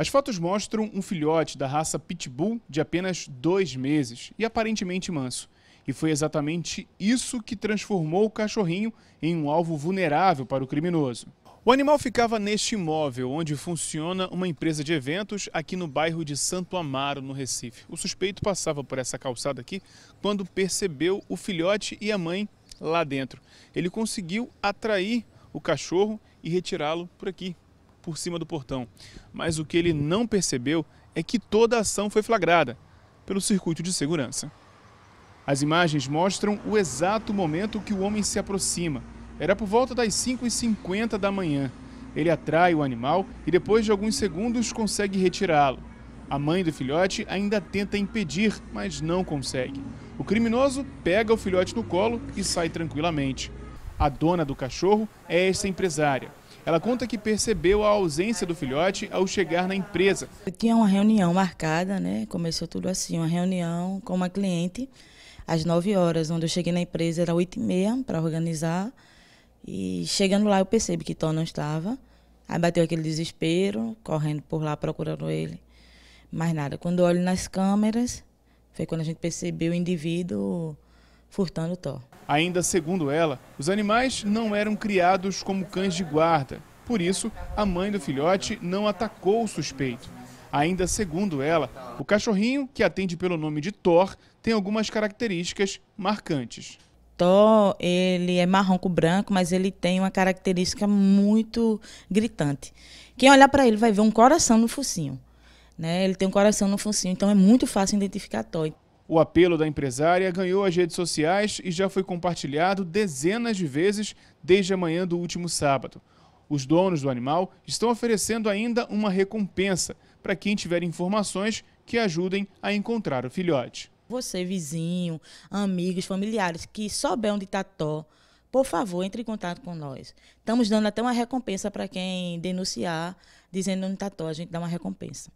As fotos mostram um filhote da raça Pitbull de apenas dois meses e aparentemente manso. E foi exatamente isso que transformou o cachorrinho em um alvo vulnerável para o criminoso. O animal ficava neste imóvel, onde funciona uma empresa de eventos aqui no bairro de Santo Amaro, no Recife. O suspeito passava por essa calçada aqui quando percebeu o filhote e a mãe lá dentro. Ele conseguiu atrair o cachorro e retirá-lo por aqui, por cima do portão. Mas o que ele não percebeu é que toda a ação foi flagrada pelo circuito de segurança. As imagens mostram o exato momento que o homem se aproxima. Era por volta das 5h50 da manhã. Ele atrai o animal e, depois de alguns segundos, consegue retirá-lo. A mãe do filhote ainda tenta impedir, mas não consegue. O criminoso pega o filhote no colo e sai tranquilamente. A dona do cachorro é esta empresária. Ela conta que percebeu a ausência do filhote ao chegar na empresa. Eu tinha uma reunião marcada, né? Começou tudo assim, uma reunião com uma cliente às 9 horas, onde eu cheguei na empresa era 8 e meia para organizar. E chegando lá eu percebi que Tom não estava. Aí bateu aquele desespero, correndo por lá procurando ele. Mas nada, quando eu olho nas câmeras, foi quando a gente percebeu o indivíduo furtando Thor. Ainda segundo ela, os animais não eram criados como cães de guarda. Por isso, a mãe do filhote não atacou o suspeito. Ainda segundo ela, o cachorrinho, que atende pelo nome de Thor, tem algumas características marcantes. Thor, ele é marrom com branco, mas ele tem uma característica muito gritante. Quem olhar para ele vai ver um coração no focinho. Né? Ele tem um coração no focinho, então é muito fácil identificar Thor. O apelo da empresária ganhou as redes sociais e já foi compartilhado dezenas de vezes desde a manhã do último sábado. Os donos do animal estão oferecendo ainda uma recompensa para quem tiver informações que ajudem a encontrar o filhote. Você, vizinho, amigos, familiares que souber onde está Tó, por favor, entre em contato com nós. Estamos dando até uma recompensa para quem denunciar, dizendo onde está Tó, a gente dá uma recompensa.